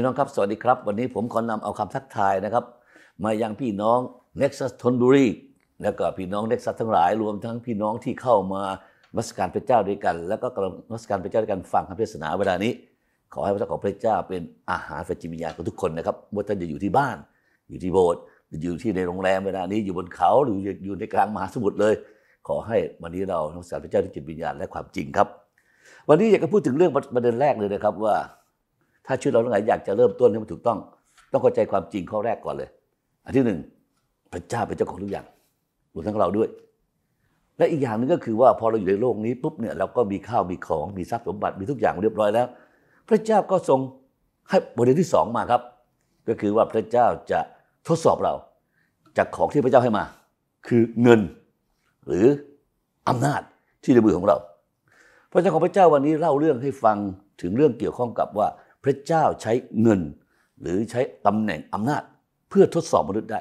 ี่น้องครับสวัสดีครับวันนี้ผมขอนำเอาคำทักทายนะครับ มายังพี่น้องเน็กซัสทนบุรีและก็พี่น้องเน็กซัสทั้งหลายรวมทั้งพี่น้องที่เข้ามามัสการพระเจ้าด้วยกัน แล้วก็กำลังมัสการพระเจ้าด้วยกันฟังคำเทศนาเวลานี้ ขอให้พระเจ้าของพระเจ้าเป็นอาหารฝ่ายจิตวิญญาณของทุกคนนะครับว่าท่านจะอยู่ที่บ้าน อยู่ที่โบสถ์อยู่ที่ในโรงแรมเวลานี้อยู่บนเขาหรืออยู่ในกลางมหาสมุทรเลย ขอให้วันนี้เรามัสการพระเจ้าด้วยจิตวิญญาณและความจริงครับ วันนี้อยากจะพูดถึงเรื่องประเด็นแรกเลยนะครับว่าถ้าชีวิตเราเรื่องไหนอยากจะเริ่มต้นให้มันถูกต้อง ต้องเข้าใจความจริงข้อแรกก่อนเลย อันที่หนึ่งพระเจ้าเป็นเจ้าของทุกอย่างรวมทั้งเราด้วย และอีกอย่างหนึ่งก็คือว่าพอเราอยู่ในโลกนี้ปุ๊บเนี่ยเราก็มีข้าวมีของมีทรัพย์สมบัติมีทุกอย่างเรียบร้อยแล้ว พระเจ้าก็ทรงให้บทเรียนที่สองมาครับ ก็คือว่าพระเจ้าจะทดสอบเราจากของที่พระเจ้าให้มา คือเงินหรืออำนาจที่ในมือของเราพระเจ้าของพระเจ้าวันนี้เล่าเรื่องให้ฟังถึงเรื่องเกี่ยวข้องกับว่าพระเจ้าใช้เงินหรือใช้ตำแหน่งอำนาจเพื่อทดสอบมนุษย์ได้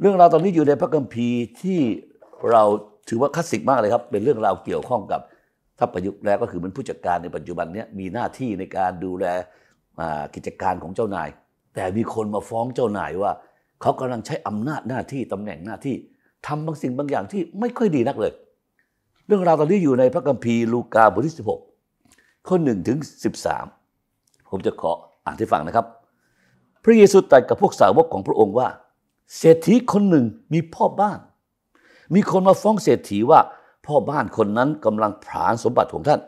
เรื่องราวตอนนี้อยู่ในพระคัมภีร์ที่เราถือว่าคลาสสิกมากเลยครับ เป็นเรื่องราวเกี่ยวข้องกับถ้าประยุกต์แล้วก็คือเป็นผู้จัดการในปัจจุบันนี้มีหน้าที่ในการดูแลกิจการของเจ้านาย แต่มีคนมาฟ้องเจ้านายว่าเขากำลังใช้อำนาจหน้าที่ตำแหน่งหน้าที่ทำบางสิ่งบางอย่างที่ไม่ค่อยดีนักเลย เรื่องราวตอนนี้อยู่ในพระคัมภีร์ลูกาบทที่16ข้อ1ถึง13ผมจะขออ่านให้ฟังนะครับ พระเยซูตรัสกับพวกสาวกของพระองค์ว่า เศรษฐีคนหนึ่งมีพ่อบ้าน มีคนมาฟ้องเศรษฐีว่า พ่อบ้านคนนั้นกำลังผลาญสมบัติของท่าน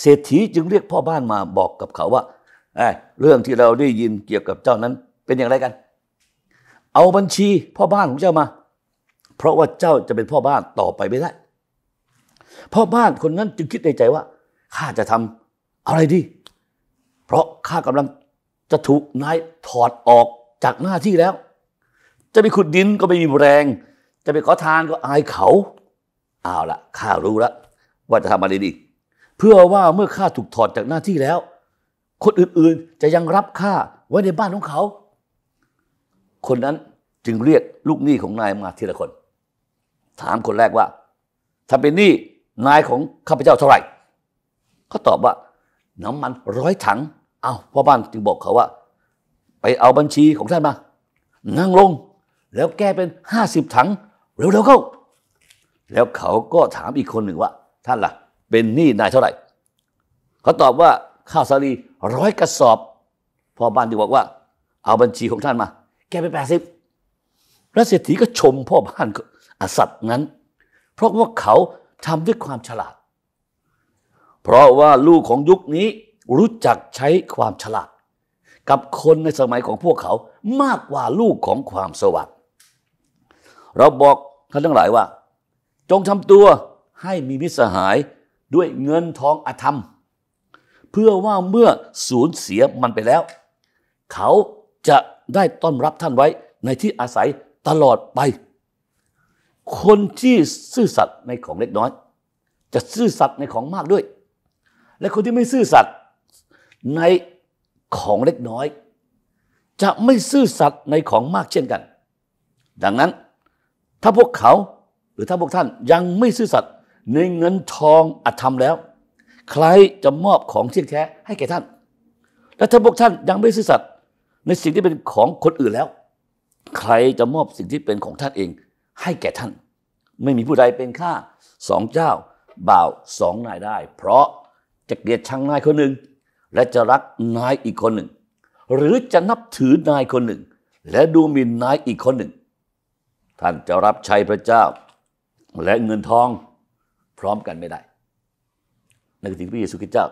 เศรษฐีจึงเรียกพ่อบ้านมาบอกกับเขาว่าเเรื่องที่เราได้ยินเกี่ยวกับเจ้านั้นเป็นอย่างไรกัน เอาบัญชีพ่อบ้านของเจ้ามา เพราะว่าเจ้าจะเป็นพ่อบ้านต่อไปไม่ได้พ่อบ้านคนนั้นจึงคิดในใจว่า ข้าจะทำอะไรดีเพราะข้ากำลังจะถูกนายถอดออกจากหน้าที่แล้ว จะไปขุดดินก็ไม่มีแรง จะไปขอทานก็อายเขา เอาละข้ารู้แล้วว่าจะทำอะไรดี เพื่อว่าเมื่อข้าถูกถอดจากหน้าที่แล้ว คนอื่น ๆ จะยังรับข้าไว้ในบ้านของเขา คนนั้นจึงเรียกลูกหนี้ของนายมาทีละคน ถามคนแรกว่าถ้าเป็นหนี้นายของข้าพเจ้าเท่าไหร่ เขาตอบว่าน้ำมันร้อยถังเอาพ่อบ้านจึงบอกเขาว่า ไปเอาบัญชีของท่านมา นั่งลง แล้วแก้เป็นห้าสิบถังเร็วๆเข้าแล้วเขาก็ถามอีกคนหนึ่งว่าท่านละ่ะ เป็นหนี้นายเท่าไหร่ เขาตอบว่าข้าวสาลีร้อยกระสอบพ่อบ้านจึงบอกว่า เอาบัญชีของท่านมา แก้ไปแปดสิบพระเศรษฐีก็ชมพ่อบ้านอสัตว์นั้น เพราะว่าเขาทำด้วยความฉลาด เพราะว่าลูกของยุคนี้รู้จักใช้ความฉลาด กับคนในสมัยของพวกเขามากกว่าลูกของความสวัสดิ์เราบอกท่านทั้งหลายว่า จงทำตัวให้มีมิตรสหายด้วยเงินทองอธรรม เพื่อว่าเมื่อสูญเสียมันไปแล้ว เขาจะได้ต้อนรับท่านไว้ในที่อาศัยตลอดไป คนที่ซื่อสัตย์ในของเล็กน้อย จะซื่อสัตย์ในของมากด้วย และคนที่ไม่ซื่อสัตย์ในของเล็กน้อย จะไม่ซื่อสัตย์ในของมากเช่นกัน ดังนั้น ถ้าพวกเขาหรือถ้าพวกท่านยังไม่ซื่อสัตย์ในเงินทองอัตธรรมแล้ว ใครจะมอบของเที่ยงแท้ให้แก่ท่าน และถ้าพวกท่านยังไม่ซื่อสัตย์ในสิ่งที่เป็นของคนอื่นแล้ว ใครจะมอบสิ่งที่เป็นของท่านเองให้แก่ท่าน ไม่มีผู้ใดเป็นข้าสองเจ้าบ่าวสองนายได้ เพราะจะเกลียดชังนายคนหนึ่งและจะรักนายอีกคนหนึ่ง หรือจะนับถือนายคนหนึ่ง และดูหมิ่นนายอีกคนหนึ่ง ท่านจะรับใช้พระเจ้า และเงินทองพร้อมกันไม่ได้นั่นคือสิ่งที่พระเยซูคริสต์เจ้า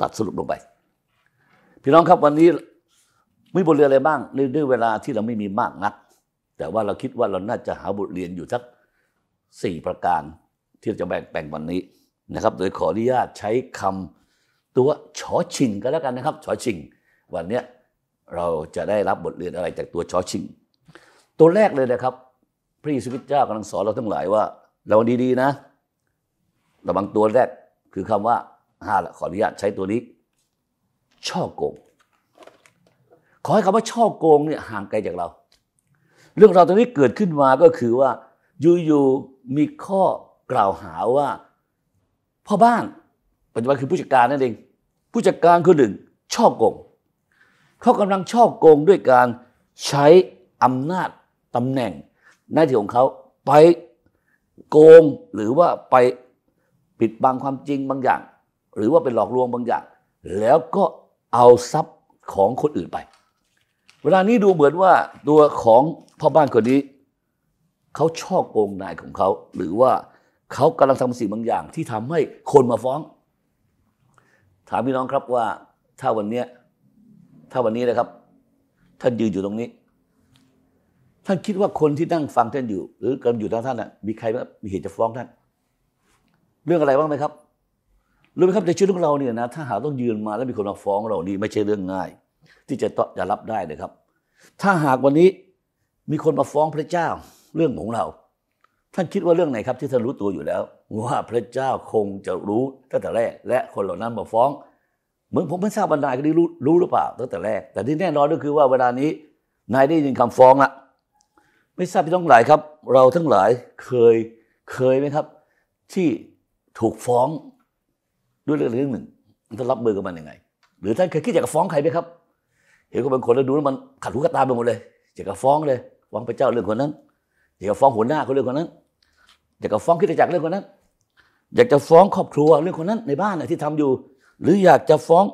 ตัดสรุปลงไป พี่น้องครับวันนี้มีบทเรียนอะไรบ้างด้วยเวลาที่เราไม่มีมากนักแต่ว่าเราคิดว่าเราน่าจะหาบทเรียนอยู่สักสี่ประการที่จะแบ่งแบ่งวันนี้นะครับ โดยขออนุญาตใช้คำตัวชอชิงก็แล้วกันนะครับ ชอชิง วันนี้เราจะได้รับบทเรียนอะไรจากตัวชอชิง ตัวแรกเลยนะครับ พระเยซูคริสต์เจ้ากำลังสอนเราทั้งหลายว่า เราดีๆนะ ระวังตัวแรกคือคำว่าห้าละขออนุญาตใช้ตัวนี้ ช่อโกง ขอให้คำว่าช่อโกงเนี่ยห่างไกลจากเรา เรื่องราวตรงนี้เกิดขึ้นมาก็คือว่าอยู่ๆมีข้อกล่าวหาว่า พ่อบ้านปัจจุบันคือผู้จัดการนั่นเอง ผู้จัดการคือหนึ่งช่อโกง เขากำลังช่อโกงด้วยการใช้อำนาจตำแหน่ง หน้าที่ของเขาไปโกงหรือว่าไปปิดบังความจริงบางอย่าง หรือว่าเป็นหลอกลวงบางอย่าง แล้วก็เอาทรัพย์ของคนอื่นไป เวลานี้ดูเหมือนว่าตัวของพ่อบ้านคนนี้เขาช่อโกงนายของเขาหรือว่าเขากำลังทำสิ่งบางอย่างที่ทำให้คนมาฟ้องถามพี่น้องครับว่าถ้าวันเนี้ย ถ้าวันนี้นะครับท่านยืนอยู่ตรงนี้ ท่านคิดว่าคนที่นั่งฟังท่านอยู่ หรือกำลังอยู่ทางท่านน่ะ มีใครมีเหตุจะฟ้องท่านเรื่องอะไรบ้างไหมครับ รู้ไหมครับในชีวิตของเราเนี่ยนะถ้าหาต้องยืนมาแล้วมีคนมาฟ้องเรานี่ไม่ใช่เรื่องง่ายที่จะจะรับได้เลยครับ ถ้าหากวันนี้มีคนมาฟ้องพระเจ้า เรื่องของเราท่านคิดว่าเรื่องไหนครับที่ท่านรู้ตัวอยู่แล้ว ว่าพระเจ้าคงจะรู้ ตั้งแต่แรก และคนเหล่านั้นมาฟ้อง เหมือนผมไม่ทราบบรรดาก็ได้รู้รู้หรือเปล่าตั้งแต่แรกแต่ที่แน่นอนก็คือว่าเวลานี้นายได้ยินคำฟ้องละไม่ทราบพี่น้องหลายครับ เราทั้งหลายเคยเคยไหมครับ ที่ถูกฟ้อง ด้วยเรื่องเรื่องหนึ่งท่านรับมือกับมันยังไง หรือท่านเคยคิดอยากจะฟ้องใครไหมครับ เห็นคนบางคนแล้วดูแล้วมันขัดหูขัดตาไปหมดเลยอยากจะฟ้องเลยฟ้องพระเจ้าเรื่องคนนั้นอยากจะฟ้องหัวหน้าเขาเรื่องคนนั้นอยากจะฟ้องคิดจักรเรื่องคนนั้น อยากจะฟ้องครอบครัวเรื่องคนนั้นในบ้านที่ทำอยู่ หรืออยากจะฟ้อง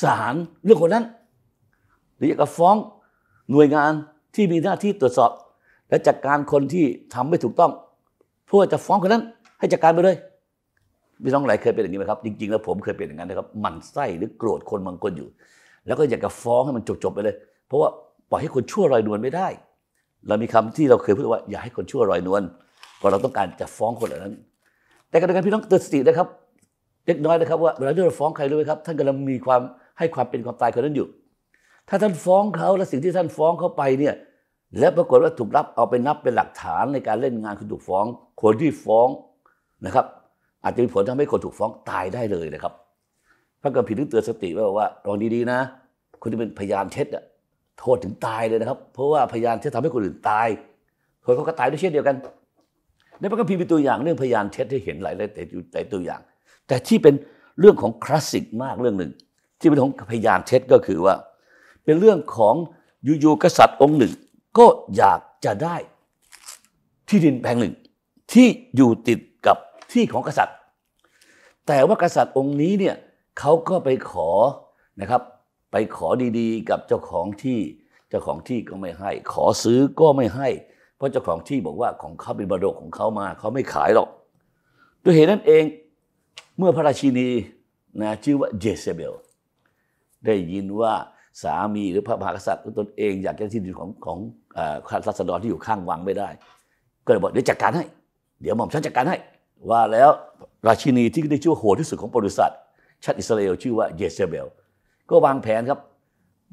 ศาลเรื่องคนนั้น หรืออยากจะฟ้องหน่วยงานที่มีหน้าที่ตรวจสอบ และจัดการคนที่ทำไม่ถูกต้องเพื่อจะฟ้องคนนั้นให้จัดการไปเลยพี่น้องหลายเคยเป็นอย่างนี้ไหมครับ จริง ๆ แล้วผมเคยเป็นอย่างนั้นนะครับมันไส้หรือโกรธคนบางคนอยู่ แล้วก็อยากจะฟ้องให้มันจบๆไปเลย เพราะว่าปล่อยให้คนชั่วลอยนวลไม่ได้ เรามีคำที่เราเคยพูดว่า อย่าให้คนชั่วลอยนวลก็เราต้องการจะฟ้องคนเหล่านั้น แต่การเดียวกันพี่น้องเตือนสตินะครับเล็กน้อยนะครับ ว่าเวลาที่เราฟ้องใครรู้ไหมครับ ท่านกำลังมีความให้ความเป็นความตายคนนั้นอยู่ ถ้าท่านฟ้องเขาและสิ่งที่ท่านฟ้องเขาไปเนี่ยและปรากฏว่าถูกรับเอาไปนับเป็นหลักฐานในการเล่นงานคุณถูกฟ้องคนที่ฟ้องนะครับอาจจะมีผลทำให้คนถูกฟ้องตายได้เลยนะครับพระกัมพีึกเตือนสติไว้ว่าลองดีๆนะคนที่เป็นพยานเท็จอะโทษถึงตายเลยนะครับ เพราะว่าพยานเท็จทำให้คนอื่นตายคนเขาก็ตายด้วยเช่นเดียวกันในพระคัมภีร์มีตัวอย่างเรื่องพยานเท็จให้เห็นหลายแต่หลายต่ตัวอย่าง แต่ที่เป็นเรื่องของคลาสสิกมากเรื่องหนึ่งที่เป็นของพยานเท็จก็คือว่า เป็นเรื่องของยูยูกษัตริย์องค์หนึ่ง ก็อยากจะได้ ที่ดินแปลงหนึ่ง ที่อยู่ติดกับที่ของกษัตริย์ แต่ว่ากษัตริย์องค์นี้เนี่ยเขาก็ไปขอนะครับ ไปขอดีๆ กับเจ้าของที่เจ้าของที่ก็ไม่ให้ ขอซื้อก็ไม่ให้ราะเจ้าของที่บอกว่าของเขาเป็นบรดกของเขามาเขาไม่ขายหรอกด้วยเหตุนั้นเองเมื่อพระราชินีนะชื่อว่าเจเซเบลได้ยินว่าสามีหรือพระมหากษัตริย์ตนเองอยากจะที่ดินของของรัศดรที่อยู่ข้างวังไม่ได้ ก็เลยบอกเดี๋ยวจัดการให้ เดี๋ยวหม่อมฉันจัดการให้ ว่าแล้วราชินีที่ได้ชื่อโหดที่สุดของบริษัท ชาติอิสราเอลชื่อว่าเยเซเบลก็วางแผนครับ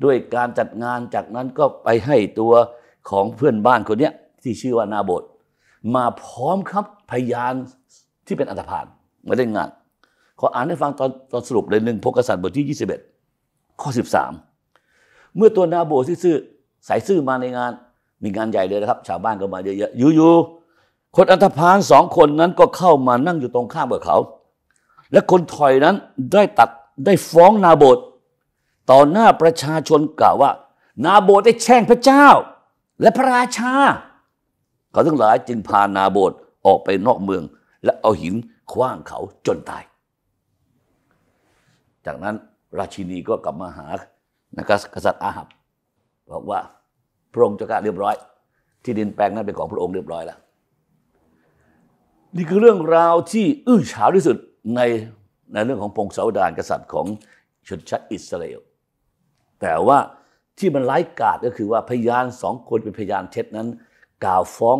ด้วยการจัดงานจากนั้นก็ไปให้ตัวของเพื่อนบ้านคนนี้ที่ชื่อว่านาบทมาพร้อมครับพยานที่เป็นอัธพานมาเล่นงาน ขออ่านให้ฟังตอนตอนสรุปเลยหนึ่งพกษัตริย์บทที่ 21 ข้อ 13 เมื่อตัวนาโบซื่อสายซื่อมาในงาน มีงานใหญ่เลยนะครับ ชาวบ้านก็มาเยอะๆอยู่ๆคนอัธพาลสองคนนั้นก็เข้ามานั่งอยู่ตรงข้ามกับเขา และคนถอยนั้นได้ตัดได้ฟ้องนาโบทต่อหน้าประชาชนกล่าวว่า นาโบดได้แช่งพระเจ้า และพระราชาเขาทั้งหลายจึงพานาโบดออกไปนอกเมืองและเอาหินคว้างเขาจนตาย จากนั้นราชินีก็กลับมาหา นะครับกษัตริย์อาหับ บอกว่าพระองค์จะกล้าเรียบร้อย ที่ดินแปลงนั้นเป็นของพระองค์เรียบร้อยแล้วนี่คือเรื่องราวที่อื้อฉาวที่สุดในในเรื่องของพงศาวดารกษัตริย์ของชนชาติอิสราเอลแต่ว่าที่มันไร้กาดก็คือว่าพยานสองคนเป็นพยานเท็จนั้นกล่าวฟ้อง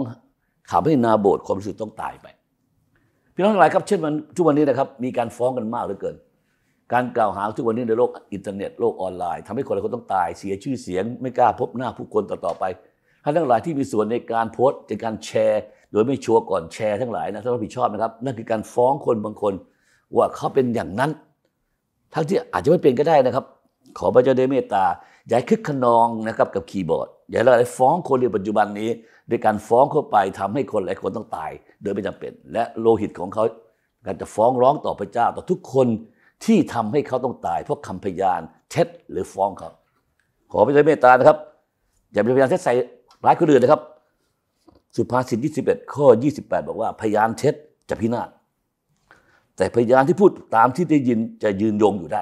ข่าวให้นาโบดความรู้สึกต้องตายไปพี่น้องทั้งหลายครับเช่นวันทุกวันนี้นะครับมีการฟ้องกันมากเหลือเกิน การกล่าวหาทุกวันนี้ในโลกอินเทอร์เน็ต โลกออนไลน์ทำให้คนหลายคนต้องตาย เสียชื่อเสียงไม่กล้าพบหน้าผู้คนต่ออไปท่านทั้งหลายที่มีส่วนในการโพสต์ในการแชร์ โดยไม่ชัวร์ก่อนแชร์ทั้งหลายนะท่านรับผิดชอบนะครับนั่นคือการฟ้องคนบางคน ว่าเขาเป็นอย่างนั้น ทั้งที่อาจจะไม่เป็นก็ได้นะครับ ขอพระเจ้าได้เมตตาอย่าคึกขนองนะครับกับคีย์บอร์ด อย่าอะไรฟ้องคนในปัจจุบันนี้ด้วยการฟ้องเข้าไปทำให้คนหลายคนต้องตายโดยไม่จำเป็นและโลหิตของเขา การจะฟ้องร้องต่อพระเจ้าต่อทุกคนที่ทำให้เขาต้องตายเพราะคำพยานเท็จหรือฟ้องเขาขอไปใชจ้เมตตานะครับ อย่าเป็นพยานเท็จใส่ร้ายคนอื่นนะครับ สุภาษิตี่สิบเอ็ดข้อยี่ปดบอกว่า พยานเท็จจะพินาศแต่พยานที่พูดตามที่ได้ยินจะยืนยงอยู่ได้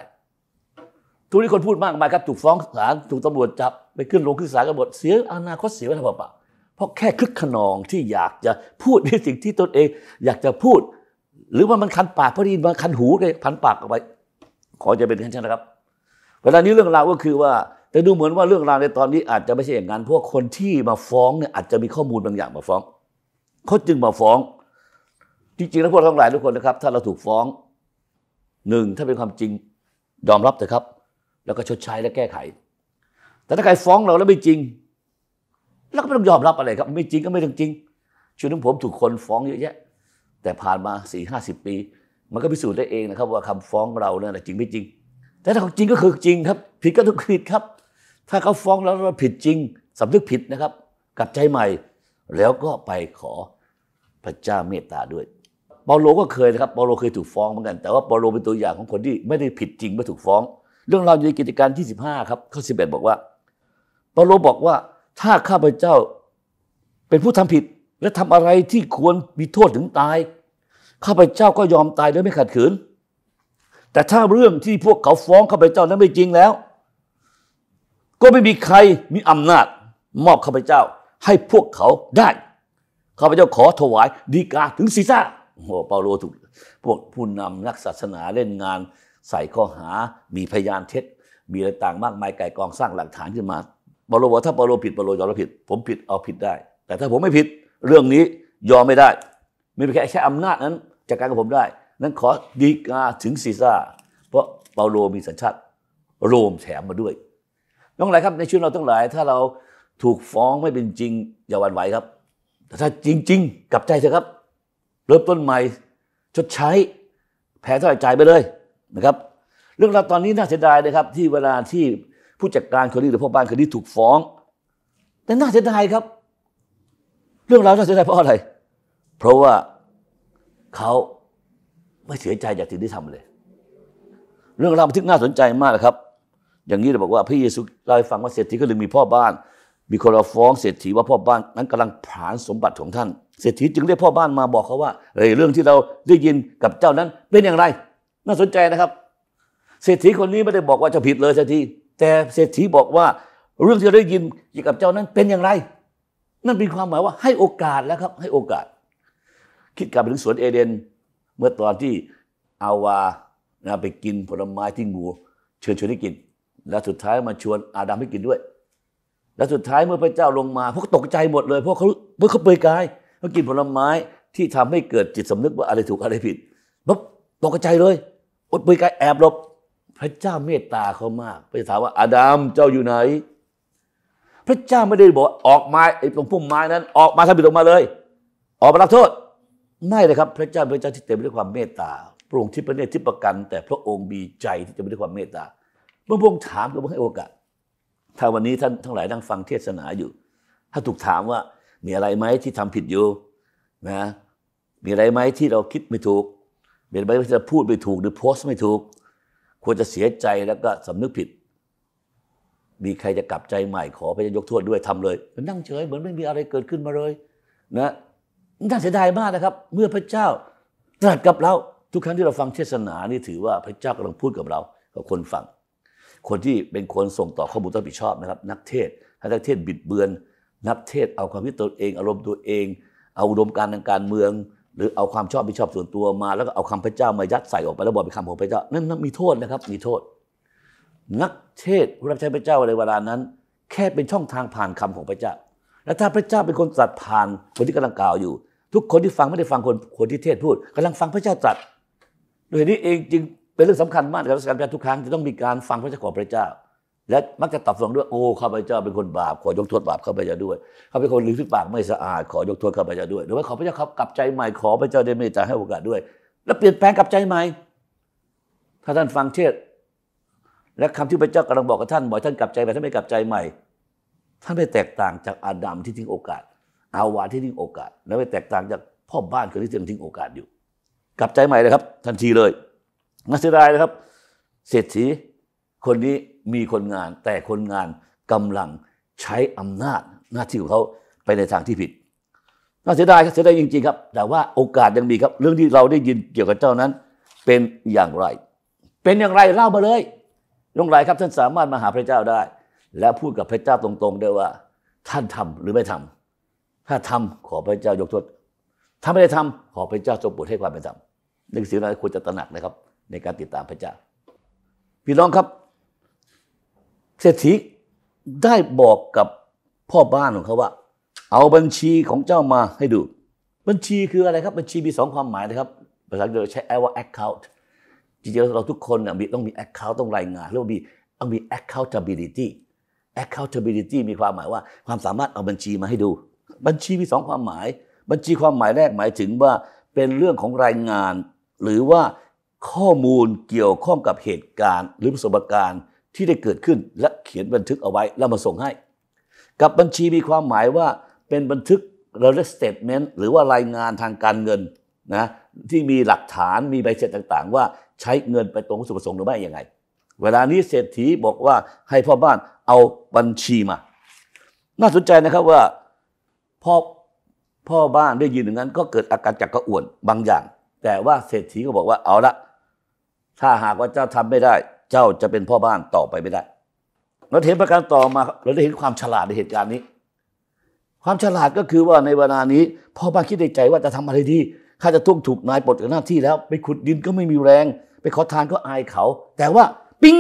ทุกที่คนพูดมากมายครับถูกฟ้องศาลถูกตำรวจจับไปขึ้นลงขึ้นศาลกันหมดเสียอนาคตเสียปทั้เปล่า เพราะแค่คึกขนองที่อยากจะพูดในสิ่งที่ตนเอง อยากจะพูด หรือว่ามันคันปากพอดีมันคันหูเลยพันปากออกไปขอจะเป็นเช่นั้นะครับ เวลานี้เรื่องราวก็คือว่า แต่ดูเหมือนว่าเรื่องราวในตอนนี้อาจจะไม่ใช่อย่างนั้นพวกคนที่มาฟ้องเนี่ยอาจจะมีข้อมูลบางอย่างมาฟ้องเขาจึงมาฟ้อง จริงๆแล้วพวกทั้งหลายทุกคนนะครับ ถ้าเราถูกฟ้องหนึ่ง ถ้าเป็นความจริงยอมรับเถอะครับแล้วก็ชดใช้และแก้ไข แต่ถ้าใครฟ้องเราแล้วไม่จริงเราก็ไม่ต้องยอมรับอะไรครับ ไม่จริงก็ไม่ต้องจริงชีวิตผมถูกคนฟ้องเยอะแยะ แต่ผ่านมาสี่ห้าสิบปี มันก็พิสูจน์ได้เองนะครับ ว่าคำฟ้องเราเนี่ยจริงไม่จริง แต่ถ้าขจริงก็คือจริงครับ ผิดก็ต้องผิดครับ ถ้าเขาฟ้องแล้วเราผิดจริงสำนึกผิดนะครับ กลับใจใหม่แล้วก็ไปขอพระเจ้าเมตตาด้วยเปาโลก็เคยนะครับเปาโลเคยถูกฟ้องเหมือนกันแต่ว่าเปาโลเป็นตัวอย่างของคนที่ไม่ได้ผิดจริงไม่ถูกฟ้องเรื่องราวอยู่ในกิจการที่สิบห้าครับข้อสิบเอ็ดบอกว่าเปาโลบอกว่าถ้าข้าพเจ้าเป็นผู้ทำผิดและทำอะไรที่ควรมีโทษถึงตายข้าพเจ้าก็ยอมตายโดยไม่ขัดขืน แต่ถ้าเรื่องที่พวกเขาฟ้องข้าพเจ้านั้นไม่จริงแล้ว ก็ไม่มีใครมีอำนาจมอบข้าพเจ้า ให้พวกเขาได้ข้าพเจ้าขอถวายดีกาถึงศีรษะโอ้เปาโลถูกพวกผู้นำนักศาสนาเล่นงานใส่ข้อหา มีพยานเท็จ มีอะไรต่างมาก มายไก่กองสร้างหลักฐานขึ้นมาเปโลบอกถ้าเปโลผิดเปโลยอมรับผิด ผมผิดเอาผิดได้ แต่ถ้าผมไม่ผิดเรื่องนี้ยอมไม่ได้ ไม่เป็นแค่ใช้อำนาจนั้นจัดการกับผมได้ นั้นขอดีกาถึงซีซ่า เพราะเปาโลมีสัญชาติ โรมแถมมาด้วยน้องหลายครับในชีวิตเราทั้งหลาย ถ้าเราถูกฟ้องไม่เป็นจริงอย่าหวั่นไหวครับ แต่ถ้าจริง ๆกลับใจเถอะครับ เริ่มต้นใหม่ชดใช้ แพ้เท่าไหร่จ่ายไปเลยนะครับเรื่องราวตอนนี้น่าเสียดายนะครับที่เวลาที่ผู้จัดการคนีหรือพ่อบ้านคนีถูกฟ้อง แต่น่าเสียดายครับ เรื่องราวน่าเสียดายเพราะอะไร เพราะว่าเขาไม่เสียใจจากสิ่งที่ทำเลย เรื่องราวันทึกน่าสนใจมากนะครับ อย่างนี้เราบอกว่าพระเยซูเล่าให้ฟังว่าเศรษฐีก็เลยมีพ่อบ้าน มีคนเราฟ้องเศรษฐีว่าพ่อบ้าน นั้นกำลังผานสมบัติของท่าน เศรษฐีจึงเรียกพ่อบ้านมาบอกเขาว่าเรื่องที่เราได้ยินกับเจ้านั้นเป็นอย่างไรน่าสนใจนะครับ เศรษฐีคนนี้ไม่ได้บอกว่าจะผิดเลยเศรษฐีแต่เศรษฐีบอกว่าเรื่องที่ได้ยินเกี่ยวกับเจ้านั้นเป็นอย่างไร นั่นเป็นความหมายว่าให้โอกาสแล้วครับ ให้โอกาส คิดกลับไปถึงสวนเอเดนเมื่อตอนที่อาวานะไปกินผลไม้ที่งู เชิญชวนให้กินและสุดท้ายมาชวนอาดัมให้กินด้วยแล้วสุดท้ายเมื่อพระเจ้าลงมา พวกตกใจหมดเลยเพราะเขาเมื่อเขาเปยกายเขากินผลไม้ที่ทำให้เกิดจิตสำนึกว่าอะไรถูกอะไรผิดปุ๊บตกใจเลยอดปุยกายแอบหลบพระเจ้าเมตตาเขามาก ไปถามว่าอาดามเจ้าอยู่ไหน พระเจ้าไม่ได้บอกออกมาไอ้ตรงพุ่มไม้นั้น ออกมาทำผิดออกมาเลยออกมารับโทษไม่เลยครับพระเจ้าพระเจ้าที่เต็มไปด้วยความเมตตาพระองค์ที่ประเนตที่ประกัน แต่พระองค์มีใจที่จะไปด้วยความเมตตาเมื่อพระองค์ถามก็ให้โอกาส ถ้าวันนี้ท่านทั้งหลายนั่งฟังเทศนาอยู่ ถ้าถูกถามว่ามีอะไรไหมที่ทำผิดอยู่นะมีอะไรไหมที่เราคิดไม่ถูกเป็นไปว่าจะพูดไม่ถูกหรือโพสต์ไม่ถูก ควรจะเสียใจแล้วก็สำนึกผิด มีใครจะกลับใจใหม่ขอไปยกโทษด้วยทำเลย นั่งเฉยเหมือนไม่มีอะไรเกิดขึ้นมาเลยนะน่าเสียดายมากนะครับ เมื่อพระเจ้าตรัสกับเราทุกครั้งที่เราฟังเทศนานี่ถือว่า พระเจ้ากำลังพูดกับเรากับคนฟังคนที่เป็นคนส่งต่อข้อมูลต้องรับผิดชอบนะครับ นักเทศถ้านักเทศบิดเบือนนักเทศเอาความคิดตัวเอง อารมณ์ตัวเองเอาอุดมการทางการเมืองหรือเอาความชอบไิ่ชอบส่วนตัวมา แล้วก็เอาคำพระเจ้ามายัดใส่ออกไปแล้วบอกเป็นคำของพระเจ้านั่นมีโทษนะครับ มีโทษ นักเทศรับใช้พระเจ้าในเวลานั้น แค่เป็นช่องทางผ่านคำของพระเจ้า และถ้าพระเจ้าเป็นคนตรัสผ่านคนที่กำลังกล่าวอยู่ ทุกคนที่ฟังไม่ได้ฟังคนคนที่เทศพูด กำลังฟังพระเจ้าตรัสโดยนี้เองจึงเป็นเรื่องสำคัญมากในการรับการพระทุกครั้งจะต้องมีการฟังพระเจ้าของพระเจ้าและมักจะตอบสนองด้วยโอ้ข้าพเจ้าเป็นคนบาปขอยกโทษบาปข้าพเจ้าด้วยข้าพเจ้าคนลิ้นที่ปากไม่สะอาดขอยกโทษข้าพเจ้าด้วยหรือว่าขอพระเจ้าครับกลับใจใหม่ ขอพระเจ้าได้เมตตาให้โอกาสด้วย แล้วเปลี่ยนแปลงกลับใจใหม่ถ้าท่านฟังเทศและคำที่พระเจ้ากำลังบอกกับท่านบอกท่านกลับใจไปท่านไม่กลับใจใหม่ ท่านไม่แตกต่างจากอาดัมที่ทิ้งโอกาส อาวาที่ทิ้งโอกาส และไม่แตกต่างจากพ่อบ้านคนที่ยังทิ้งโอกาสอยู่ กลับใจใหม่เลยครับ ทันทีเลยนักเสียดายนะครับเศรษฐีคนนี้มีคนงานแต่คนงานกำลังใช้อำนาจหน้าที่ของเขาไปในทางที่ผิด น่าเสียดายครับเสียดายจริงๆครับ แต่ว่าโอกาสยังมีครับ เรื่องที่เราได้ยินเกี่ยวกับเจ้านั้น เป็นอย่างไร เป็นอย่างไรเล่ามาเลยรงไรครับท่านสามารถมาหาพระเจ้าได้ และพูดกับพระเจ้าตรงๆได้ว่า ท่านทำหรือไม่ทำ ถ้าทำขอพระเจ้ายกโทษถ้าไม่ได้ทำขอพระเจ้าทรงโปรดให้ความเป็นธรรมนี่ือสิ่งนั้นควรจะตระหนักนะครับในการติดตามพระเจ้าพี่น้องครับเศรษฐีได้บอกกับพ่อบ้านของเขาว่า เอาบัญชีของเจ้ามาให้ดู บัญชีคืออะไรครับบัญชีมีสองความหมายนะครับภาษาอังกฤษใช้แอว่า account จริงๆเราทุกคนเนี่ยต้องมี account ต้องรายงานแล้วมีต้องมี accountability accountability มีความหมายว่าความสามารถเอาบัญชีมาให้ดู บัญชีมีสองความหมาย บัญชีความหมายแรกหมายถึงว่าเป็นเรื่องของรายงาน หรือว่าข้อมูลเกี่ยวข้องกับเหตุการณ์หรือประสบการณ์ที่ได้เกิดขึ้นและเขียนบันทึกเอาไว้แล้วมาส่งให้ กับบัญชีมีความหมายว่าเป็นบันทึกเรสเตทเมนต์หรือว่า รายงานทางการเงินนะที่มีหลักฐานมีใบเสร็จต่างๆ ว่าใช้เงินไปตรงวัตถุประสงค์หรือไม่อย่างไง เวลานี้เศรษฐีบอกว่าให้พ่อบ้านเอาบัญชีมา น่าสนใจนะครับว่าพ่อพ่อบ้านได้ยินอย่างนั้น ก็เกิดอาการจักกระอ่วนบางอย่าง แต่ว่าเศรษฐีก็บอกว่าเอาละถ้าหากว่าเจ้าทำไม่ได้เจ้าจะเป็นพ่อบ้านต่อไปไม่ได้ เราเห็นประการต่อมา เราได้เห็นความฉลาดในเหตุการณ์นี้ ความฉลาดก็คือว่าในเวลานี้พ่อบ้านคิดในใจว่าจะทำอะไรดี ข้าจะทุ่งถูกนายปลดจากหน้าที่แล้วไปขุดดินก็ไม่มีแรง ไปขอทานก็อายเขา แต่ว่าปิ้ง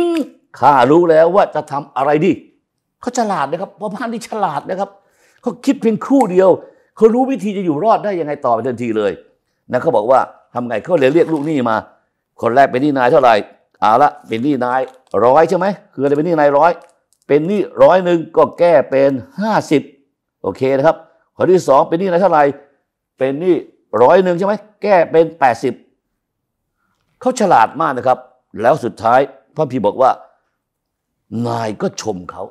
ข้ารู้แล้วว่าจะทำอะไรดี เขาฉลาดนะครับพ่อบ้านที่ฉลาดนะครับเขาคิดเพียงครู่เดียวเขารู้วิธีจะอยู่รอดได้ยังไงต่อไปทันทีเลยนะเขาบอกว่าทำไงเขาเลยเรียกลูกหนี้มา คนแรกเป็นนี่นายเท่าไหร่เอาละเป็นหนี้นายร้อยใช่ไหมคืออะไรเป็นหนี้นายร้อยเป็นหนี้ร้อยหนึ่งก็แก้เป็นห้าสิบโอเคนะครับข้อที่สองเป็นหนี้นายเท่าไหร่เป็นหนี้ร้อยหนึ่งใช่ไหมแก้เป็นแปดสิบเขาฉลาดมากนะครับ แล้วสุดท้ายพระพีบอกว่า นายก็ชมเขา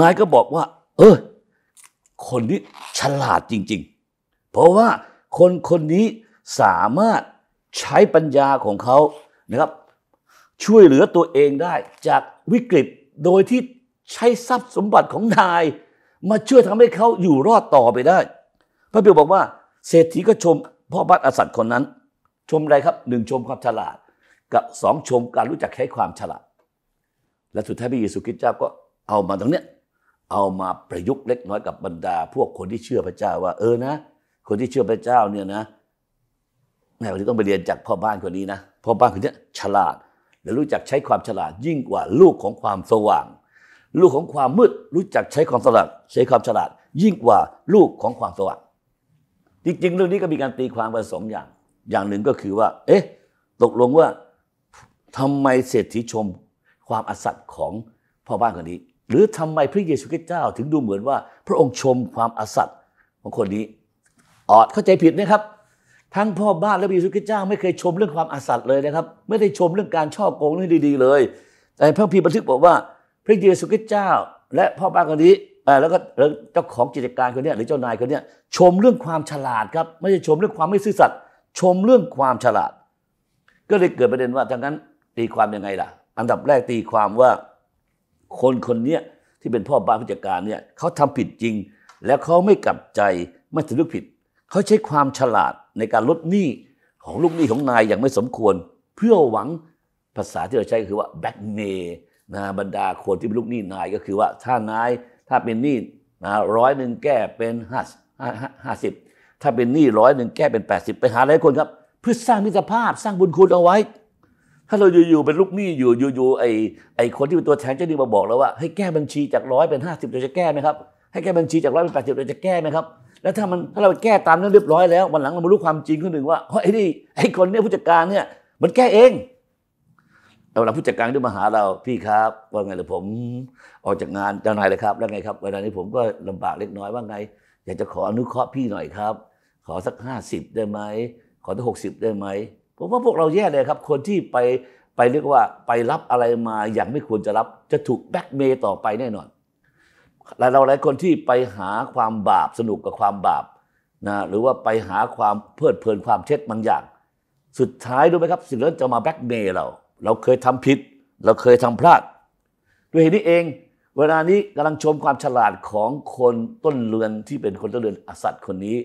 นายก็บอกว่า เออคนนี้ฉลาดจริง ๆ เพราะว่าคนคนนี้สามารถใช้ปัญญาของเขานะครับช่วยเหลือตัวเองได้จากวิกฤตโดยที่ใช้ทรัพย์สมบัติของนาย มาช่วยทำให้เขาอยู่รอดต่อไปได้ พระเบลบอกว่าเศรษฐีก็ชมพ่อบ้านอสัตย์คนนั้น ชมอะไรครับหนึ่งชมความฉลาด กับสองชมการรู้จักใช้ความฉลาด และสุดท้ายพระเยซูคริสต์เจ้าก็เอามาตรงเนี้ยเอามาประยุกต์เล็กน้อยกับบรรดาพวกคนที่เชื่อพระเจ้าว่าเออนะ คนที่เชื่อพระเจ้าเนี่ยนะแม่วันนี้ต้องไปเรียนจากพ่อบ้านคนนี้นะพ่อบ้านคนนี้ฉลาดและรู้จักใช้ความฉลาด ยิ่งกว่าลูกของความสว่าง ลูกของความมืด รู้จักใช้ความสลาดใช้ความฉลาด ยิ่งกว่าลูกของความสว่าง จริงๆ เรื่องนี้ก็มีการตีความผสองอย่าง อย่างหนึ่งก็คือว่า เอ๊ะตกลงว่าทำไมเศรษฐีชม ความอจัตย์ของพ่อบ้านคนนี้ หรือทำไมพระเยซูคริสต์เจ้าถึงดูเหมือนว่าพระองค์ชมความอจัตย์ของคนนี้ ออดเข้าใจผิดนะครับทั้งพ่อบ้านและพระเยซูคริสต์เจ้า ไม่เคยชมเรื่องความอาสัตย์เลยนะครับ ไม่ได้ชมเรื่องการช่อโกงเรื่องดี ๆ เลย แต่พระพีบันทึกบอกว่า พระเยซูคริสต์เจ้า และพ่อบ้านคนนี้แล้วก็เจ้าของกิจการคนนี้หรือเจ้านายคนนี้ชมเรื่องความฉลาดครับ ไม่ใช่ชมเรื่องความไม่ซื่อสัตย์ชมเรื่องความฉลาด ก็เลยเกิดประเด็นว่าดังนั้นตีความยังไงล่ะ อันดับแรกตีความว่าคนคนนี้ที่เป็นพ่อบ้านผู้จัดการเนี่ยเขาทำผิดจริง และเขาไม่กลับใจไม่สำนึกผิดเขาใช้ความฉลาดในการลดหนี้ของลูกหนี้ของนายอย่างไม่สมควร เพื่อหวังภาษาที่เราใช้คือว่าแบ็กเมย์นะบรรดาคนที่เป็นลูกหนี้นายก็คือว่าถ้านายถ้าเป็นหนี้นะร้อยหนึ่งแก้เป็นห้าห้าสิบถ้าเป็นหนี้ร้อยหนึ่งแก้เป็นแปดสิบไปหาหลายคนครับ เพื่อสร้างมิตรภาพสร้างบุญคุณเอาไว้ ถ้าเราอยู่ๆเป็นลูกหนี้อยู่อยู่ๆไอ้ไอ้คนที่เป็นตัวแทนเจ้าหนี้มาบอกแล้วว่าให้แก้บัญชีจากร้อยเป็นห้าสิบเราจะแก้ไหมครับให้แก้บัญชีจากร้อยเป็นแปดสิบเราจะแก้ไหมครับแล้วถ้ามันถ้าเราแก้ตามนั้นเรียบร้อยแล้ววันหลังเรามารู้ความจริงขึ้นหนึ่งว่าไอ้นี่ไอ้คนเนี่ยผู้จัดการเนี่ยมันแก้เอง เราวลัผู้จัดการด้วยมาหาเราพี่ครับว่าไงเลยผมออกจากงานเจ้านายเลยครับแล้วไงครับเวลานี้ผมก็ลำบากเล็กน้อย ว่าไงอยากจะขออนุเคราะห์พี่หน่อยครับ ขอสักห้าสิบได้ไหมขอสักหกสิบได้ไหมผมว่าพวกเราแย่เลยครับ คนที่ไปไปเรียกว่าไปรับอะไรมาอย่างไม่ควรจะรับ จะถูกแบ็กเมย์ต่อไปแน่นอนลเราหลายคนที่ไปหาความบาป สนุกกับความบาปนะหรือว่าไปหาความเพลิดเพลินความเท็จบางอย่าง สุดท้าย รู้ไหมครับสิ่งเนั้นจะมาแบ็กเมย์เราเราเคยทำผิดเราเคยทำพลาดด้วยเหตุนี้เอง เวลานี้กำลังชมความฉลาดของคนต้นเรือนที่เป็นคนต้นเรือนอสัตว์คนนี้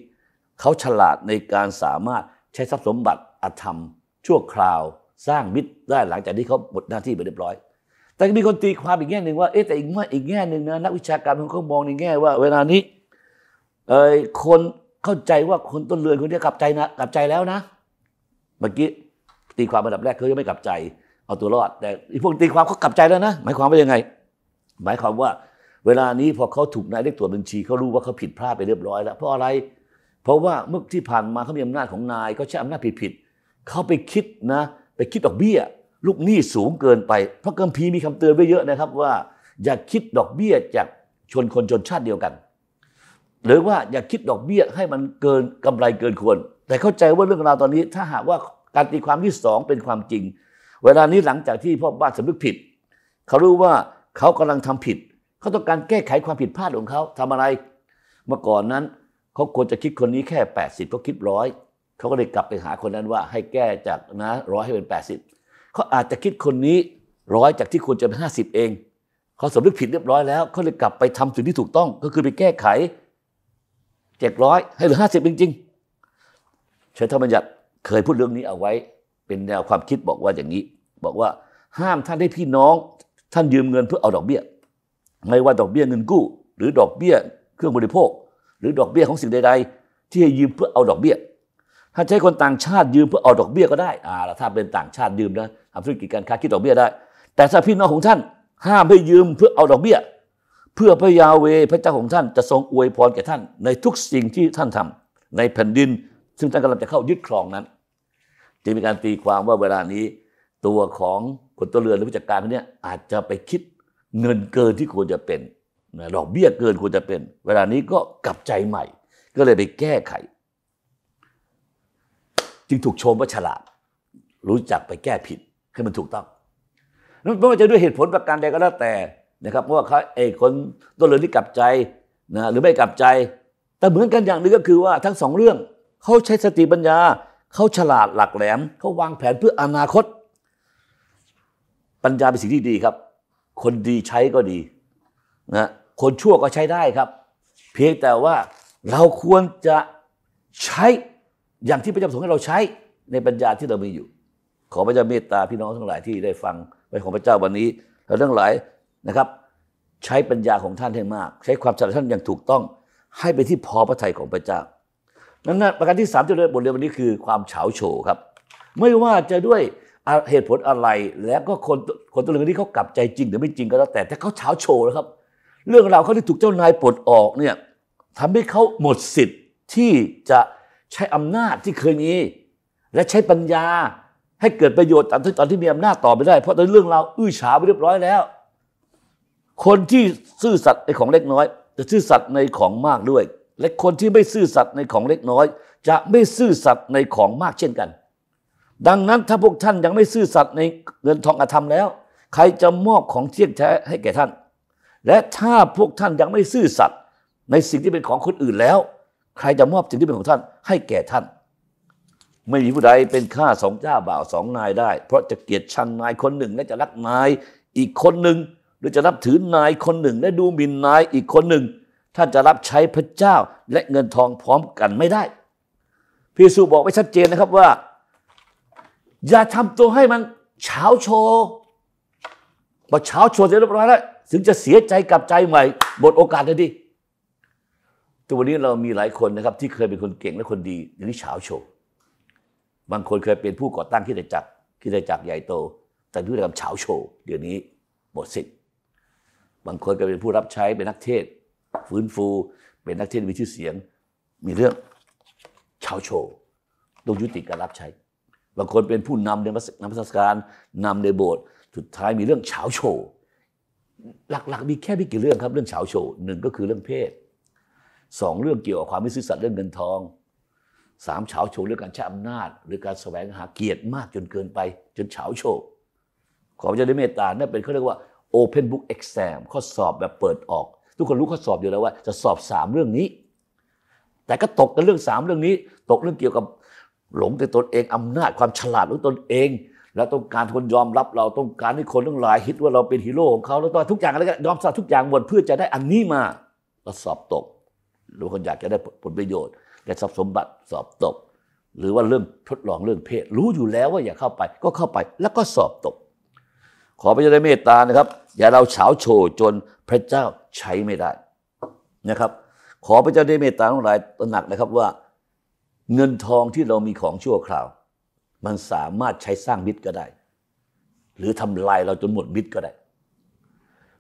เขาฉลาดในการสามารถใช้ทรัพย์สมบัติอธรรมชั่วคราวสร้างมิตรได้หลังจากที่เขาหมดหน้าที่ไปเรียบร้อยแต่มีคนตีความอีกแง่หนึ่งว่าเอ๊ะแต่อีกเมื่ออีกแง่หนึ่งนะนักวิชาการเขามองในแง่ ว่าเวลานี้เออคนเข้าใจว่าคนต้นเรือนคนนี้กลับใจนะกลับใจแล้วนะเมื่อกี้ ตีความระดับแรกเขายังไม่กลับใจ เอาตัวรอด แต่พวกตีความเขากลับใจแล้วนะ หมายความว่ายังไง หมายความว่าเวลานี้พอเขาถูกนายเรียกตรวจบัญชี เขารู้ว่าเขาผิดพลาดไปเรียบร้อย แล้วเพราะอะไร เพราะว่าเมื่อที่ผ่านมาเขามีอำนาจของนายเขาใช้อำนาจผิดๆเขาไปคิดนะ ไปคิดดอกเบี้ยลูกหนี้สูงเกินไปพระกัมพีมีคำเตือนไว้เยอะนะครับว่าอย่าคิดดอกเบี้ยจากชนคนชนชาติเดียวกัน หรือว่าอย่าคิดดอกเบี้ยให้มันเกินกำไรเกินควร แต่เข้าใจว่าเรื่องราวตอนนี้ถ้าหากว่าการตีความที่สองเป็นความจริง เวลานี้หลังจากที่พ่อบ้านสำนึกผิดเขารู้ว่าเขากำลังทำผิดเขาต้องการแก้ไขความผิดพลาดของเขาทำอะไร เมื่อก่อนนั้นเขาควรจะคิดคนนี้แค่ 80ดสิบเขาคิดร้อยเขาก็เลยกลับไปหาคนนั้นว่า ให้แก้จากนะร้อยให้เป็น 80เขาอาจจะคิดคนนี้ร้อยจากที่ควรจะเป็นห้าสิบเอง เขาสำนึกผิดเรียบร้อยแล้ว เขาเลยกลับไปทำสิ่งที่ถูกต้อง ก็คือไปแก้ไขเจ็ดร้อยให้เหลือห้าสิบจริงๆเชรมบัญญัติเคยพูดเรื่องนี้เอาไว้ เป็นแนวความคิดบอกว่าอย่างนี้ บอกว่าห้ามท่านให้พี่น้องท่านยืมเงินเพื่อเอาดอกเบี้ยไม่ว่าดอกเบี้ยเงินกู้ หรือดอกเบี้ยเครื่องบริโภค หรือ ดอกเบี้ยของสิ่งใดๆ ที่ให้ยืมเพื่อเอาดอกเบี้ยถ้าใช้คนต่างชาติยืมเพื่อเอาดอกเบี้ยก็ได้อ่าถ้าเป็นต่างชาติยืมนะทำธุรกิจการค้าคิดดอกเบี้ยได้ แต่ถ้าพี่น้องของท่าน ห้ามให้ยืมเพื่อเอาดอกเบี้ยเพื่อพระยาเวพระเจ้าของท่านจะทรงอวยพรแก่ท่านในทุกสิ่งที่ท่านทำในแผ่นดิน ซึ่งท่านกำลังจะเข้ายึดครองนั้นจะมีการตีความว่าเวลานี้ ตัวของคนตัวเรือนหรือผู้จัดการคนนี้อาจจะไปคิดเงินเกินที่ควรจะเป็นดอกเบี้ยเกินควรจะเป็น เวลานี้ก็กลับใจใหม่ ก็เลยไปแก้ไขจึงถูกชมว่าฉลาด รู้จักไปแก้ผิดให้มันถูกต้องไม่ว่าจะด้วยเหตุผลประการใดก็แล้วแต่นะครับว่าเขาเอกคนต้นเรือที่กลับใจนะหรือไม่กลับใจ แต่เหมือนกันอย่างนึงก็คือว่าทั้งสองเรื่องเขาใช้สติปัญญา เขาฉลาดหลักแหลม เขาวางแผนเพื่ออนาคต ปัญญาเป็นสิ่งที่ดีครับ คนดีใช้ก็ดีนะคนชั่วก็ใช้ได้ครับ เพียงแต่ว่าเราควรจะใช้อย่างที่พระเจ้าทรงให้เราใช้ในปัญญาที่เรามีอยู่ขอพระเจ้าเมตตาพี่น้องทั้งหลายที่ได้ฟังไปของพระเจ้าวันนี้ เรืทั้งหลายนะครับ ใช้ปัญญาของท่านให้มาก ใช้ความฉลาดท่านอย่างถูกต้องให้ไปที่พอพระทัยของพระเจ้านั้นะประการที่สามที่เราบทเรียนวันนี้คือความเฉาโฉครับไม่ว่าจะด้วยเหตุผลอะไรแล้วก็คนคนตัวเรื่องนี้เขากลับใจจริง หรือไม่จริงก็แล้วแต่แต่เขาเฉาโฉนะครับ เรื่องราวเขาที่ถูกเจ้านายปลดออกเนี่ยทำให้เขาหมดสิทธิ์ที่จะใช้อำนาจที่เคยมี และใช้ปัญญาให้เกิดประโยชน์ตอนที่ตอนที่มีอำนาจต่อไปได้เพราะตอนเรื่องเราอื้อฉาไปเรียบร้อยแล้ว คนที่ซื่อสัตย์ในของเล็กน้อยจะซื่อสัตย์ในของมากด้วย และคนที่ไม่ซื่อสัตย์ในของเล็กน้อย จะไม่ซื่อสัตย์ในของมากเช่นกัน ดังนั้นถ้าพวกท่านยังไม่ซื่อสัตย์ในเงินทองอธรรมแล้ว ใครจะมอบของเที่ยงแท้ให้แก่ท่าน และถ้าพวกท่านยังไม่ซื่อสัตย์ในสิ่งที่เป็นของคนอื่นแล้วใครจะมอบสิ่งที่เป็นของท่านให้แก่ท่าน ไม่มีผู้ใดเป็นข้าสองเจ้าบ่าวสองนายได้ เพราะจะเกลียดชังนายคนหนึ่งและจะรักนายอีกคนหนึ่ง หรือจะนับถือนายคนหนึ่งและดูหมิ่นนายอีกคนหนึ่งท่านจะรับใช้พระเจ้าและเงินทองพร้อมกันไม่ได้พี่สูบอกไว้ชัดเจนนะครับว่า อย่าทำตัวให้มันเฉาโชว์พอเฉาโชว์เสร็จเรียบร้อยแล้วถึงจะเสียใจกับใจใหม่หมดโอกาสเลยดิแต่วันนี้เรามีหลายคนนะครับ ที่เคยเป็นคนเก่งและคนดีอย่างนี้เฉาโชว์บางคนเคยเป็นผู้ก่อตั้งคิดจักรคิดจักรใหญ่โต แต่ด้วยกับเฉาโชว์เดี๋ยวนี้หมดสิทธิ์บางคนก็เป็นผู้รับใช้เป็นนักเทศ ฟื้นฟูเป็นนักเทศมีชื่อเสียง มีเรื่องเฉาโชว์ต้องยุติการรับใช้ บางคนเป็นผู้นำในนำพิธีการนำในโบสถ์สุดท้ายมีเรื่องเฉาโชว์หลักๆมีแค่ไม่กี่เรื่องครับ เรื่องเฉาโชว์หนึ่งก็คือเรื่องเพศสองเรื่องเกี่ยวกับความไม่ซื่อสัตย์เรื่องเงินทองสามเฉาโชว์เรื่องการใช้อำนาจ หรือการแสวงหาเกียรติมากจนเกินไปจนเฉาโชว์ขอจะได้เมตตาเนี่ยเป็นเขาเรียกว่า Open Book Exam ข้อสอบแบบเปิดออก ทุกคนรู้ข้อสอบอยู่แล้วว่าจะสอบสามเรื่องนี้ แต่ก็ตกกันเรื่องสามเรื่องนี้ ตกเรื่องเกี่ยวกับหลงในตนเอง อำนาจ ความฉลาดของตนเอง แล้วต้องการคนยอมรับเราต้องการให้คนทั้งหลายฮิตว่าเราเป็นฮีโร่ของเขาแล้วตอนทุกอย่างอะไรก็ยอมสละทุกอย่างหมดเพื่อจะได้อันนี้มาเราสอบตกหรือคนอยากจะได้ผลประโยชน์ได้ทรัพย์สมบัติสอบตกหรือว่าเริ่มทดลองเรื่องเพศรู้อยู่แล้วว่าอย่าเข้าไปก็เข้าไปแล้วก็สอบตกขอพระเจ้าได้เมตตานะครับ อย่าเราเฉาโชจนพระเจ้าใช้ไม่ได้นะครับ ขอพระเจ้าได้เมตตาทั้งหลายตระหนักนะครับว่า เงินทองที่เรามีของชั่วคราว มันสามารถใช้สร้างมิตรก็ได้ หรือทำลายเราจนหมดมิตรก็ได้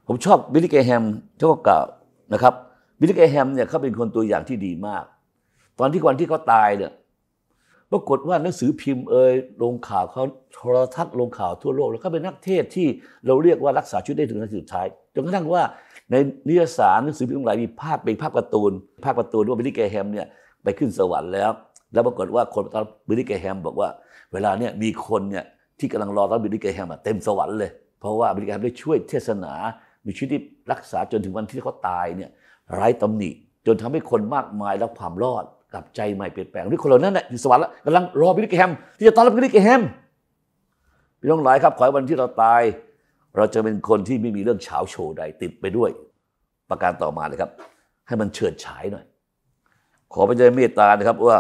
ผมชอบบิลลี่เกแฮมจ้าก็กล่าวนะครับบิลลเกแฮมเนี่ยเขาเป็นคนตัวอย่างที่ดีมาก ตอนที่วันที่เขาตายเนี่ย ปรากฏว่าหนังสือพิมพ์เอ่ย ลงข่าวเขาโทรทัศน์ลงข่าวทั่วโลกแล้วเขาเป็นนักเทศที่เราเรียกว่ารักษาชีวิตได้ถึงนาทีสุดท้าย จนกระทั่งว่าในนิยสารหนังสือพิมพ์หลายมีภาพเป็นภาพการ์ตูนภาพการ์ตูนว่าบิลลเกแฮมเนี่ยไปขึ้นสวรรค์ แล้ว แล้วปรากฏว่าคนตอนบิลลเกแฮม บอกว่า เวลาเนี่ยมีคนเนี่ยที่กำลังรอตอบบิลลเกแฮมเต็มสวรรค์เลย เพราะว่าบิลลเกแฮมได้ช่วยเทศนา มีชีวิตรักษาจนถึงวันที่เขาตายเนี่ยร้ายตำหนิจนทำให้คนมากมายรับความรอดกับใจใหม่เปลี่ยนแปลงที่คนเหล่านั้นแหะอยู่สวรรค์แล้วกำลังรอพิลิกแฮมที่จะต้อนรับพิลิกแฮมพี่น้องหลายครับ ขอให้วันที่เราตาย เราจะเป็นคนที่ไม่มีเรื่องเฉาโชว์ใด ติดไปด้วย ประการต่อมาเลยครับ ให้มันเฉิดฉายหน่อย ขอพระเจ้าเมตตานะครับว่า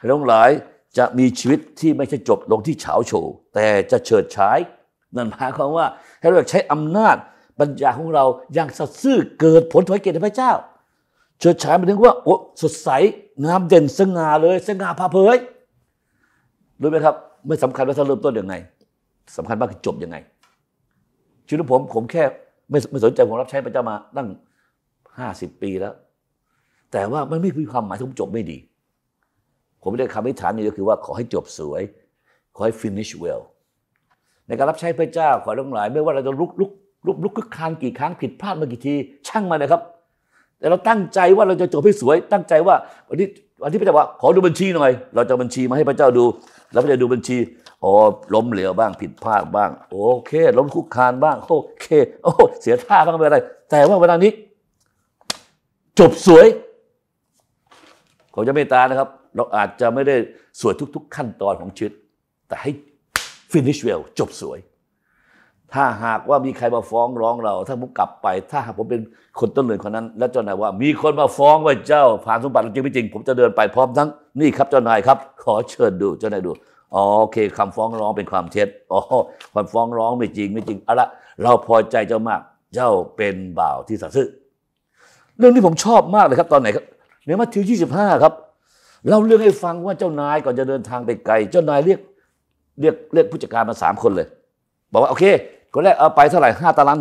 พี่น้องหลายจะมีชีวิตที่ไม่ใช่จบลงที่เฉาโชว์แต่จะเฉิดฉายนั่นหมายความว่าให้เราใช้อำนาจปัญญาของเราอย่างสัตย์ซื่อเกิดผลถวายเกียรติพระเจ้าเฉิดฉายมาถึงว่า โอ้สดใสงามเด่นสง่าเลย สง่าผ่าเผย รู้ไหมครับ ไม่สำคัญว่าถ้าเริ่มต้นยังไง สำคัญมากคือจบอยังไง ชีวิตผมผมแค่ไม่ไม่สนใจผมรับใช้พระเจ้ามาตั้งห้าสิบปีแล้ว แต่ว่ามันไม่มีความหมายี่จบไม่ดี ผมได้คำอิฐานนี้ก็คือว่าขอให้จบสวย ขอให้ finish well ในการรับใช้พระเจ้า ขอทั้งหลายไม่ว่าเราจะลุกลุกลุกลุกคึกคานกี่ครั้งผิดพลาดมากี่ทีช่างมันนะครับ แต่เราตั้งใจว่าเราจะจบให้สวยตั้งใจว่าวันนี้วันที่พระเจ้าว่า ขอดูบัญชีหน่อยเราจะบัญชีมาให้พระเจ้าดู แล้วพระเจ้าดูบัญชีอ๋อล้มเหลวบ้างผิดพลาดบ้างโอเค ล้มคุกคานบ้างโอเคโอ้เสียท่าบ้างไม่ไร แต่ว่าเวลานี้ จบสวยขมจะไม่ตานะครับ เราอาจจะไม่ได้สวยทุก ๆ ขั้นตอนของชีวิตแต่ให้ finish well จบสวยถ้าหากว่ามีใครมาฟ้องร้องเราถ้าผมกลับไป ถ้าหากผมเป็นคนต้นเรื่องคนนั้น แล้วเจ้านายว่ามีคนมาฟ้องว่าเจ้าผ่านสมบัติจริงไม่จริง ผมจะเดินไปพร้อมทั้งนี่ครับเจ้านายครับ ขอเชิญดู เจ้านายดูอ๋อโอเคคำฟ้องร้องเป็นความเท็จอ๋อความฟ้องร้องไม่จริงไม่จริงอะละเราพอใจเจ้ามาก เจ้าเป็นบ่าวที่สัตย์ซื่อเรื่องนี้ผมชอบมากเลยครับตอนไหนครับในมัทธิว25ครับเราเรื่องให้ฟังว่าเจ้านายก่อนจะเดินทางไปไกลเจ้านายเรียก เรียกเรียกผู้จัดการมาสามคนเลย บอกว่าโอเคคนแรกเอาไปเท่าไหร่ห้าตาราง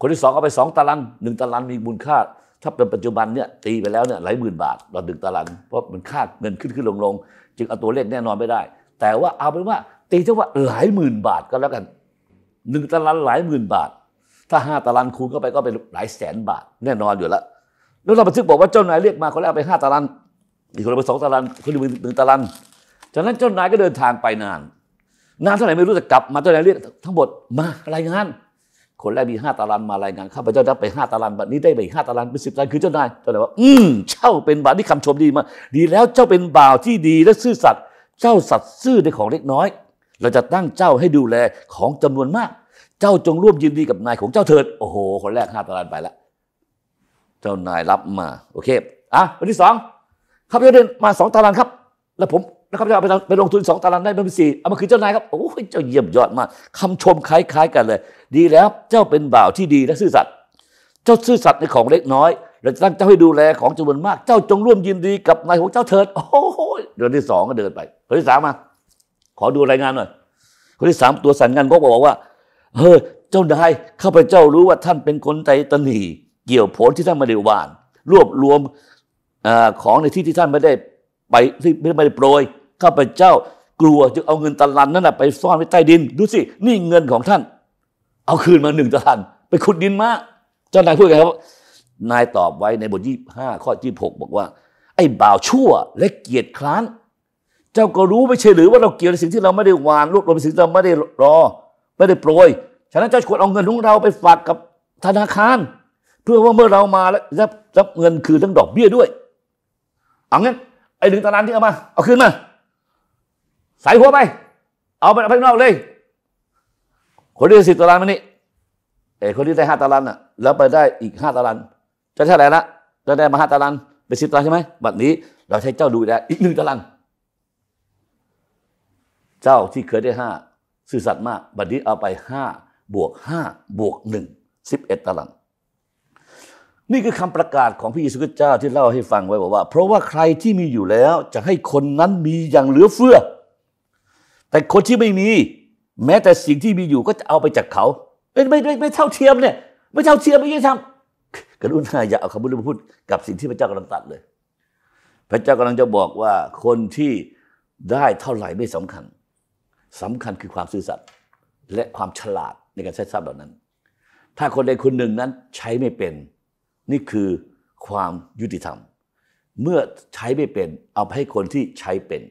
คนที่สองเอาไปสองตารางหนึ่งตารางมีมูลค่าถ้าเป็นปัจจุบันเนี่ยตีไปแล้วเนี่ยหลายหมื่นบาทเราหนึ่งตารางเพราะมันค่าเงินขึ้นขึ้นลงลงจึงเอาตัวเลขแน่นอนไม่ได้ แต่ว่าเอาเป็นว่าตีเท่าว่าหลายหมื่นบาทก็แล้วกันหนึ่งตารางหลายหมื่นบาท ถ้าห้าตารางคูณเข้าไปก็เป็นหลายแสนบาทแน่นอนอยู่แล้วแล้วเราบันทึกบอกว่าเจ้านายเรียกมาคนแรกไปห้าตารางอีกคนไปสองตารางคนหนึ่งหนึ่งตารางจากนั้นเจ้านายก็เดินทางไปนานนานเท่าไหร่ไม่รู้จะกลับมาเท่าไหร่เรียกทั้งหมดมารายงานคนแรกมีห้าตารางมารายงานข้าพเจ้าได้ไปห้าตารางบัดนี้ได้ไปห้าตารางเป็นสิบตารางคือเจ้านายเจ้านายว่า อืมเจ้าเป็นบ่าวที่คำชมดีมาดีแล้วเจ้าเป็นบ่าวที่ดีและซื่อสัตย์เจ้าสัตย์ซื่อในของเล็กน้อย เราจะตั้งเจ้าให้ดูแลของจำนวนมาก เจ้าจงร่วมยินดีกับ นายของเจ้าเถิดโอ้โหคนแรกห้าตารางไปละเจ้านายรับมาโอเคอ่ะวันที่สองข้าพเจ้าเดินมาสองตารางครับ แล้วผมนะครับจะเอาไปไปลงทุนสองตารางได้เป็นสี่เอามาคือเจ้านายครับโอ้ยเจ้าเยี่ยมยอดมากคำชมคล้าย ๆกันเลย ดีแล้วเจ้าเป็นบ่าวที่ดีและซื่อสัตย์เจ้าซื่อสัตย์ในของเล็กน้อยเราจะตั้งเจ้าให้ดูแลของจำนวนมากเจ้าจงร่วมยินดีกับนายของเจ้าเถิดโอ้โยเดือนที่สองก็เดินไปคนที่สามมา ขอดูรายงานหน่อยคนที่สามตัวสั่นงานก็บอกว่าเฮ้ยเจ้านายข้าพเจ้ารู้ว่าท่านเป็นคนใจตนีเกี่ยวผลที่ท่านมาเดยหวานรวบรวมอของในที่ที่ท่านไม่ได้ไปที่ไม่ได้โปรยข้าพเจ้า กลัวจึงเอาเงินตะลันนั้นนะไปซ่อนไว้ใต้ดิน ดูสินี่เงินของท่าน เอาคืนมาหนึ่งตะลันไปขุดดินมาเจ้านายพูดไงครับ นายตอบไว้ในบทยี่ห้าข้อที่หกบอกว่า ไอ้บ่าวชั่วและเกียรติคร้าน เจ้าก็รู้ไม่ใช่หรือว่าเราเกี่ยวในสิ่งที่เราไม่ได้วานรวบรวมสิ่งที่เราไม่ได้รอ ไม่ได้โปรย ฉะนั้นเจ้าควรเอาเงินของเราไปฝากกับธนาคาร เพื่อว่าเมื่อเรามาแล้วรับรับเงินคืนทั้งดอกเบี้ยด้วยเอางั้นไอ้หนึ่งตารางที่เอามา เอาขึ้นมาใส่หัวไป เอาไปเอาไปนอกเลย คนที่สิบตารางมานี่ไอ้คนที่ได้ห้าตารางน่ะแล้วไปได้อีกห้าตารางจะเท่าไหร่ละจะได้มาห้าตารางเป็นสิบตารางใช่ไหมบัดนี้ เราใช้เจ้าดูแลอีกหนึ่งตารางเจ้าที่เคยได้ห้าซื่อสัตย์มาก บัดนี้เอาไปห้าบวกห้าบวกหนึ่งสิบเอ็ดตารางนี่คือคำประกาศของพระเยซูคริสต์เจ้าที่เล่าให้ฟังไว้บอกว่า เพราะว่าใครที่มีอยู่แล้วจะให้คนนั้นมีอย่างเหลือเฟือ แต่คนที่ไม่มี แม้แต่สิ่งที่มีอยู่ก็จะเอาไปจากเขาไม่ไม่ไม่เท่าเทียมเนี่ยไม่เท่าเทียมไม่ยุติธรรมกรุหาอย่าเอาคำพูดมาพูดกับสิ่งที่พระเจ้ากำลังตัดเลย พระเจ้ากำลังจะบอกว่า คนที่ได้เท่าไหร่ไม่สำคัญ สำคัญคือความซื่อสัตย์และความฉลาดในการใช้ทรัพย์เหล่านั้น ถ้าคนใดคนหนึ่งนั้นใช้ไม่เป็นนี่คือความยุติธรรมเมื่อใช้ไม่เป็น เอาไปให้คนที่ใช้เป็น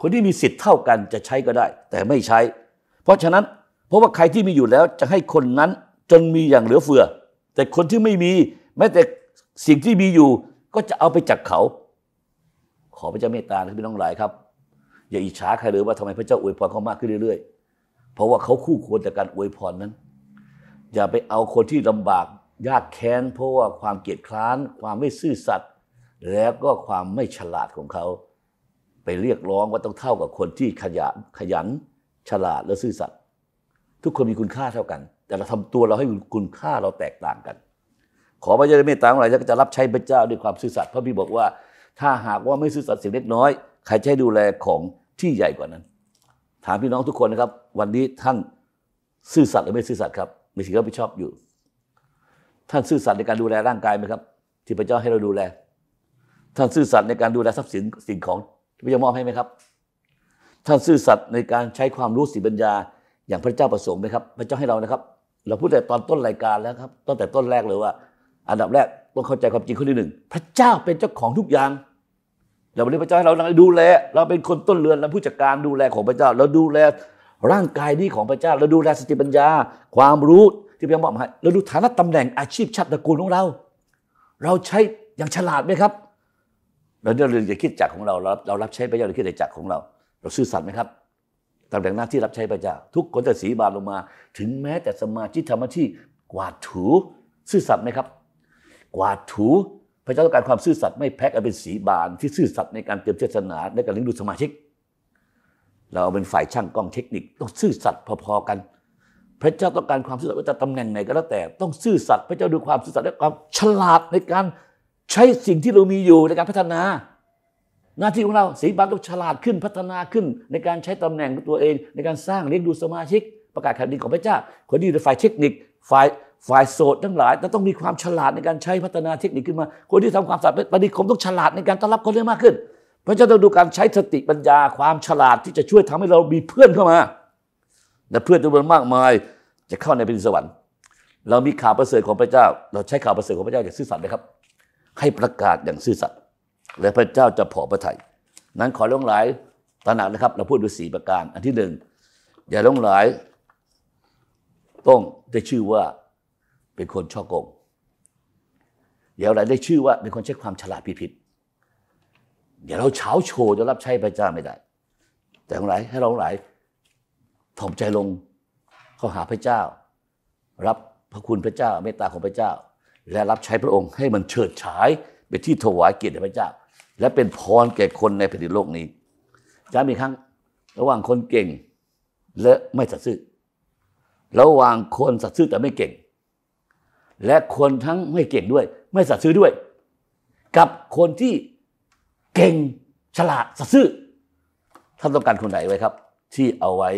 คนที่มีสิทธิ์เท่ากันจะใช้ก็ได้ แต่ไม่ใช้ เพราะฉะนั้นเพราะว่าใครที่มีอยู่แล้ว จะให้คนนั้นจนมีอย่างเหลือเฟือ แต่คนที่ไม่มีแม้แต่สิ่งที่มีอยู่ก็จะเอาไปจากเขา ขอพระเจ้าเมตตาพี่น้องหลายครับอย่าอิจฉาใครเลยว่าทำไมพระเจ้าอวยพรเขามากขึ้นเรื่อย ๆ เพราะว่าเขาคู่ควรจากการอวยพรนั้น อย่าไปเอาคนที่ลำบากยากแค้นเพราะว่าความเกียดคร้านความไม่ซื่อสัตย์แล้วก็ความไม่ฉลาดของเขาไปเรียกร้องว่าต้องเท่ากับคนที่ขยะขยันฉลาดและซื่อสัตย์ทุกคนมีคุณค่าเท่ากัน แต่เราทำตัวเราให้คุณค่าเราแตกต่างกัน ขอพระเจ้าเมตตาองเราแก็จะรับใช้พระเจ้าด้วยความซื่อสัตย์พระพี่บอกว่า ถ้าหากว่าไม่ซื่อสัตย์สิ่งเล็กน้อยใครจะให้ดูแลของที่ใหญ่กว่านั้น ถามพี่น้องทุกคนนะครับ วันนี้ท่านซื่อสัตย์หรือไม่ซื่อสัตย์ครับมีสิ่งรับผิดชอบอยู่ท่านซื่อสัตย์ในการดูแลร่างกายไหมครับ ที่พระเจ้าให้เราดูแลท่านซื่อสัตย์ในการดูแลทรัพย์สินสิ่งของที่พระเจ้ามอบให้ไหมครับท่านซื่อสัตย์ในการใช้ความรู้สิปัญญาอย่างพระเจ้าประสงค์ไหมครับ พระเจ้าให้เรานะครับ เราพูดแต่ตอนต้นรายการแล้วครับตั้งแต่ต้นแรกเลยว่า อันดับแรกต้องเข้าใจความจริงข้อที่หนึ่งพระเจ้าเป็นเจ้าของทุกอย่าง เราไม่น้พระเจ้าให้เราดูแล เราเป็นคนต้นเรือนเราผู้จัดการดูแลของพระเจ้า เราดูแลร่างกายนี้ของพระเจ้าเราดูแลสติปัญญาความรู้ที่พระมอบให้เราดูฐานะตำแหน่งอาชีพชาติตระกูลของเรา เราใช้อย่างฉลาดไหมครับ เราเราเรียนจะคิดจักของเราเรา เรารับใช้พระเจ้าเรคิดในจักของเรา เราซื่อสัตย์ไหมครับตำแหน่งหน้าที่รับใช้พระเจ้าทุกคนจะสีบานลงมา ถึงแม้แต่สมาชิกธรรมที่กวาดถู ซื่อสัตย์ไหมครับ กวาดถู พระเจ้าต้องการความซื่อสัตย์ไม่แพ้กันเป็นสีบานที่ซื่อสัตย์ในการเตรียมเทศนาในการเลี้ยงดูสมาชิก เราเป็นฝ่ายช่างกล้องเทคนิค ต้องซื่อสัตย์พอๆกันพระเจ้าต้องการความซื่อสัตย์ว่าจะตำแหน่งไหนก็แล้วแต่ต้องซื่อสัตย์พระเจ้าดูความซื่อสัตย์และความฉลาดในการใช้สิ่งที่เรามีอยู่ในการพัฒนา หน้าที่ของเราสีบาลต้องฉลาดขึ้นพัฒนาขึ้นในการใช้ตำแหน่งของตัวเอง ในการสร้างเลี้ยงดูสมาชิก ประกาศข่าวดีของพระเจ้า คนที่อยู่ในฝ่ายเทคนิคฝ่ายฝ่ายโสดทั้งหลายต้องมีความฉลาดในการใช้พัฒนาเทคนิคขึ้นมา คนที่ทำความสะอาดปฏิคมต้องฉลาดในการต้อนรับคนเรื่องมากขึ้นพระเจ้าต้องดูการใช้สติปัญญาความฉลาดที่จะช่วยทำให้เรามีเพื่อนเข้ามาและเพื่อนจำนวนมากมายจะเข้าในแป่นินสวรรค์ เรามีข่าวประเสริฐของพระเจ้า เราใช้ข่าวประเสริฐของพระเจ้าอย่างซื่อสัตย์นะครับ ให้ประกาศอย่างซื่อสัตย์และพระเจ้าจะผอพระทัยนั้นขอลงหลายตระหนักนะครับเราพูดดูสีประการ อันที่หนึ่งอย่าลงหลายต้องได้ชื่อว่าเป็นคนช่อโกงอย่าหลายได้ชื่อว่าเป็นคนใช้ความฉลาดผิดๆอย่าเราเช้าโชว์จะรับใช้พระเจ้าไม่ได้ แต่ของหลายให้เราหลายถ่อมใจลงเข้าหาพระเจ้า รับพระคุณพระเจ้าเมตตาของพระเจ้า และรับใช้พระองค์ให้มันเฉิดฉายไปที่ถวายเกียรติพระเจ้า และเป็นพรแก่คนในแผ่นดินโลกนี้จะมีครั้ง ระหว่างคนเก่งและไม่สัตย์ซื่อระหว่างคนสัตย์ซื่อแต่ไม่เก่ง และคนทั้งไม่เก่งด้วย ไม่สัตย์ซื่อด้วย กับคนที่เก่งฉลาดสัตย์ซื่อท่านต้องการคนไหนไว้ครับ ที่เอาไว้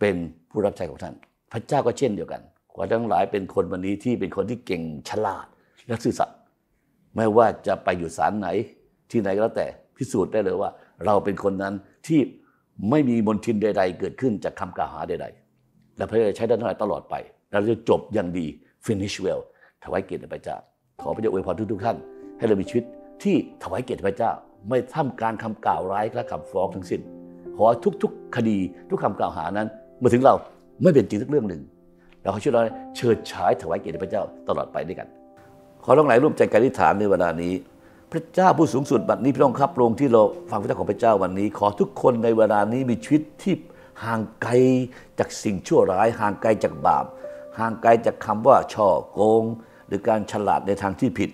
เป็นผู้รับใช้ของท่าน พระเจ้าก็เช่นเดียวกัน ขอทั้งหลายเป็นคนวันนี้ที่เป็นคนที่เก่งฉลาดและซื่อสัตย์ไม่ว่าจะไปอยู่ศาลไหนที่ไหนก็แล้วแต่ พิสูจน์ได้เลยว่า เราเป็นคนนั้นที่ไม่มีมลทินใดๆเกิดขึ้นจากคำกล่าวหาใดๆและพระเจ้าใช้ด้ทั้งหลายตลอดไปเราจะจบอย่างดี finish well ถวายเกียรติพระเจ้าขอพระเจ้าอวยพรทุก ๆ ท่าน ให้เรามีชีวิต ที่ถวายเกียรติพระเจ้าไม่ท่ามกลางคำกล่าวร้ายและคำฟ้องทั้งสิ้นขอทุกๆคดีทุกคำกล่าวหานั้นมาถึงเราไม่เป็นจริงสักเรื่องหนึ่งเราขอช่วยเราเชิดฉายถวายเกียรติพระเจ้าตลอดไปด้วยกัน ขอร้องหลายรูปใจการอธิษฐานในเวลานี้ พระเจ้าผู้สูงสุดบัดนี้พี่น้องครับลงที่เราฟังพระเจ้าของพระเจ้าวันนี้ ขอทุกคนในเวลานี้มีชีวิตที่ห่างไกลจากสิ่งชั่วร้ายห่างไกลจากบาป ห่างไกลจากคำว่าช่อโกง หรือการฉลาดในทางที่ผิด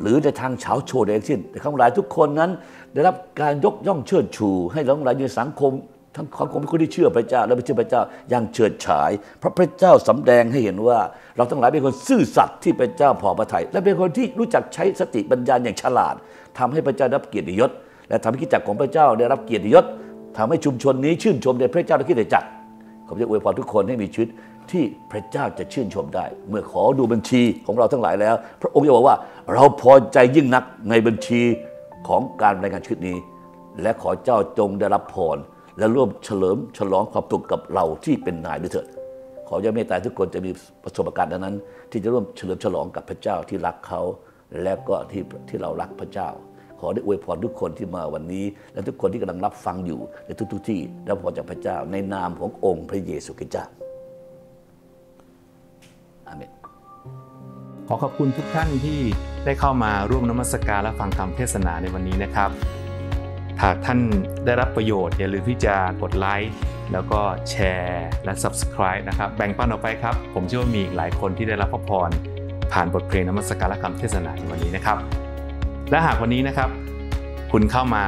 หรือในทางเฉาโชว์ใดทั้งสิ้นแต่ข้างหลายทุกคนนั้น ได้รับการยกย่องเชิดชู ให้ร้องไหลในสังคมทั้งของของคนที่เชื่อพระเจ้า และไม่เชื่อพระเจ้าอย่างเฉิดฉายเพราะพระเจ้าสำแดงให้เห็นว่า เราทั้งหลายเป็นคนซื่อสัตย์ที่พระเจ้าพอพระทัยและเป็นคนที่รู้จักใช้สติปัญญาอย่างฉลาด ทำให้พระเจ้ารับเกียรติยศและทำให้กิจจักของพระเจ้าได้รับเกียรติยศ ทำให้ชุมชนนี้ชื่นชมในพระเจ้าและคิดจักรผมจะอวยพรทุกคนให้มีชีวิตที่พระเจ้าจะชื่นชมได้ เมื่อขอดูบัญชีของเราทั้งหลายแล้ว พระองค์จะบอกว่าเราพอใจยิ่งนักในบัญชีของการรายงานชุดนี้ และขอเจ้าจงได้รับพรและร่วมเฉลิมฉลองความสุขกับเราที่เป็นนายด้วยเถิดขอ่าเมตตาทุกคนจะมีประสบการณ์นั้นที่จะร่วมเฉลิมฉลองกับพระเจ้าที่รักเขา และก็ที่ที่เรารักพระเจ้า ขอได้อวยพรทุกคนที่มาวันนี้ และทุกคนที่กำลังรับฟังอยู่ในทุก ๆ ที่รับพรจากพระเจ้าในนามขององค์พระเยซูคริสต์เจ้าอาเมนขอขอบคุณทุกท่านที่ได้เข้ามาร่วมนมัสการและฟังคำเทศนาในวันนี้นะครับหากท่านได้รับประโยชน์อย่าลืมที่จะกดไลค์แล้วก็แชร์และ Subscribe นะครับ แบ่งปันออกไปครับ ผมเชื่อว่ามีอีกหลายคนที่ได้รับพระพร ผ่านบทเพลงนมัสการและคำเทศนาในวันนี้นะครับ และหากวันนี้นะครับ คุณเข้ามา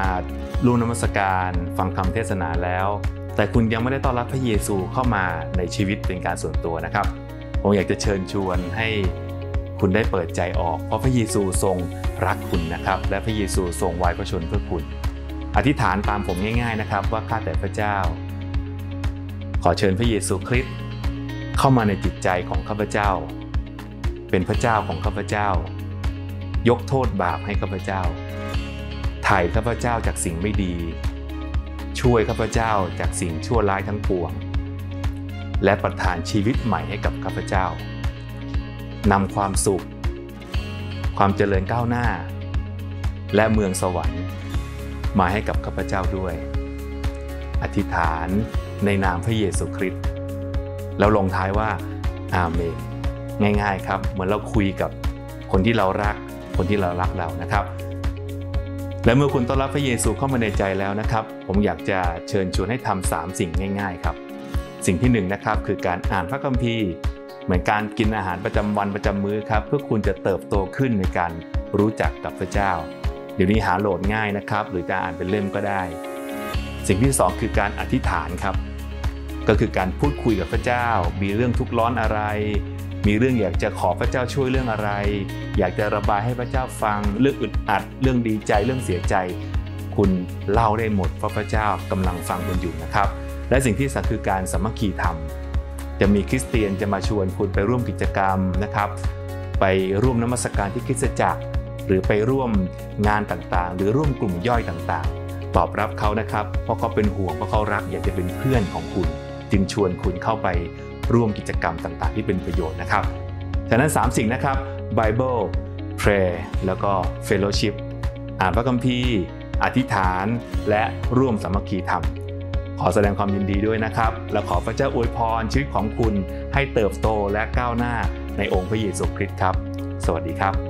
ร่วมนมัสการฟังคำเทศนาแล้ว แต่คุณยังไม่ได้ต้อนรับพระเยซูเข้ามาในชีวิตเป็นการส่วนตัวนะครับ ผมอยากจะเชิญชวนให้คุณได้เปิดใจออกเพราะพระเยซูทรงรักคุณนะครับ และพระเยซูทรงไว้พระชนเพื่อคุณอธิษฐานตามผมง่ายๆนะครับว่าข้าแต่พระเจ้า ขอเชิญพระเยซูคริสต์เข้ามาในจิตใจของข้าพเจ้า เป็นพระเจ้าของข้าพเจ้า ยกโทษบาปให้ข้าพเจ้าไถ่ข้าพเจ้าจากสิ่งไม่ดี ช่วยข้าพเจ้าจากสิ่งชั่วร้ายทั้งปวง และประทานชีวิตใหม่ให้กับข้าพเจ้า นำความสุข ความเจริญก้าวหน้า และเมืองสวรรค์มาให้กับข้าพเจ้าด้วย อธิษฐานในนามพระเยซูคริสต์แล้วลงท้ายว่าอาเมนง่ายๆครับ เหมือนเราคุยกับคนที่เรารักคนที่เรารักเรานะครับ และเมื่อคุณต้อนรับพระเยซูเข้ามาในใจแล้วนะครับ ผมอยากจะเชิญชวนให้ทำสามสิ่งง่ายๆครับ สิ่งที่1นนะครับคือการอ่านพระคัมภีร์ เหมือนการกินอาหารประจำวันประจำมื้อครับ เพื่อคุณจะเติบโตขึ้นในการรู้จักกับพระเจ้าดี๋ยวนี้หาโหลดง่ายนะครับหรือจะอ่านเป็นเล่มก็ได้ สิ่งที่ 2 คือการอธิษฐานครับก็คือการพูดคุยกับพระเจ้า มีเรื่องทุกข์ร้อนอะไร มีเรื่องอยากจะขอพระเจ้าช่วยเรื่องอะไร อยากจะระบายให้พระเจ้าฟังเรื่องอึดอัด เรื่องดีใจเรื่องเสียใจ คุณเล่าได้หมดเพราะพระเจ้ากำลังฟังคุณอยู่นะครับ และสิ่งที่สำคัญคือการสมัคคีธรรมจะมีคริสเตียนจะมาชวนคุณไปร่วมกิจกรรมนะครับ ไปร่วมนมัสการที่คริสตจักรหรือไปร่วมงานต่างๆ หรือร่วมกลุ่มย่อยต่างๆ ตอบรับเขานะครับ เพราะเขาเป็นห่วงเพราะเขารัก อยากจะเป็นเพื่อนของคุณ จึงชวนคุณเข้าไปร่วมกิจกรรมต่างๆที่เป็นประโยชน์นะครับฉะนั้น 3 สิ่งนะครับ Bible Prayer แล้วก็ Fellowship อ่านพระคัมภีร์อธิษฐาน และร่วมสามัคคีธรรม ขอแสดงความยินดีด้วยนะครับ และขอพระเจ้าอวยพรชีวิตของคุณให้เติบโตและก้าวหน้าในองค์พระเยซูคริสต์ครับ สวัสดีครับ